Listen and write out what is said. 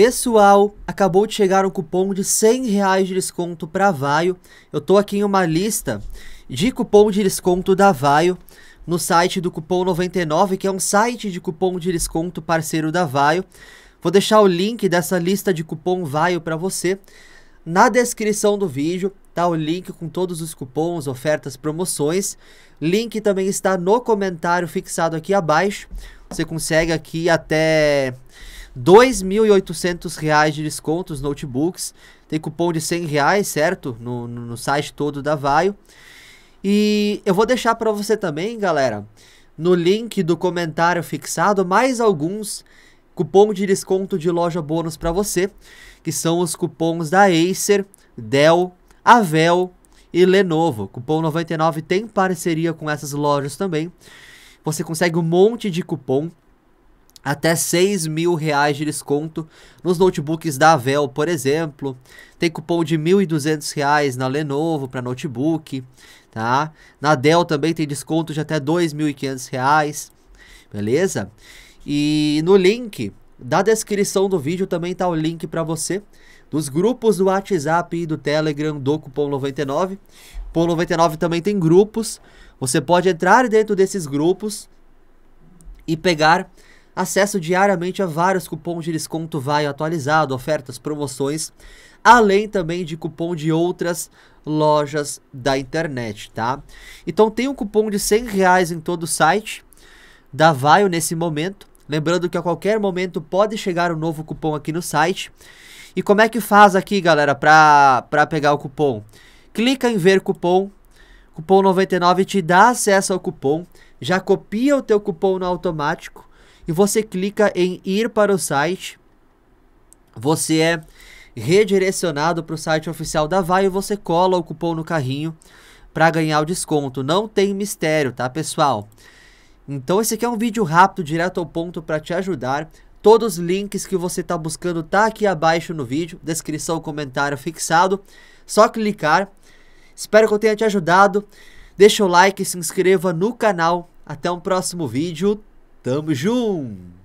Pessoal, acabou de chegar um cupom de 100 reais de desconto para Vaio. Eu tô aqui em uma lista de cupom de desconto da Vaio no site do Cupom 99, que é um site de cupom de desconto parceiro da Vaio. Vou deixar o link dessa lista de cupom Vaio para você na descrição do vídeo. Tá o link com todos os cupons, ofertas, promoções. Link também está no comentário fixado aqui abaixo. Você consegue aqui até 2.800 reais de desconto nos notebooks. Tem cupom de 100 reais, certo? No, no, no site todo da Vaio. E eu vou deixar para você também, galera, no link do comentário fixado, mais alguns cupom de desconto de loja bônus para você, que são os cupons da Acer, Dell, Avel e Lenovo. Cupom 99 tem parceria com essas lojas também. Você consegue um monte de cupom até 6 mil reais de desconto nos notebooks da Avel, por exemplo. Tem cupom de 1.200 reais na Lenovo para notebook, tá? Na Dell também tem desconto de até 2.500 reais, beleza? E no link da descrição do vídeo também tá o link para você dos grupos do WhatsApp e do Telegram do cupom 99. Cupom 99 também tem grupos. Você pode entrar dentro desses grupos e pegar acesso diariamente a vários cupons de desconto vai atualizado, ofertas, promoções, além também de cupom de outras lojas da internet, tá? Então tem um cupom de 100 reais em todo o site da Vaio nesse momento. Lembrando que a qualquer momento pode chegar um novo cupom aqui no site. E como é que faz aqui, galera, para pegar o cupom? Clica em ver cupom. Cupom 99 te dá acesso ao cupom. Já copia o teu cupom no automático e você clica em ir para o site. Você é redirecionado para o site oficial da Vai e você cola o cupom no carrinho para ganhar o desconto. Não tem mistério, tá, pessoal? Então esse aqui é um vídeo rápido, direto ao ponto para te ajudar. Todos os links que você está buscando tá aqui abaixo no vídeo, descrição, comentário fixado. Só clicar. Espero que eu tenha te ajudado. Deixa o like, se inscreva no canal. Até um próximo vídeo. Tamo junto!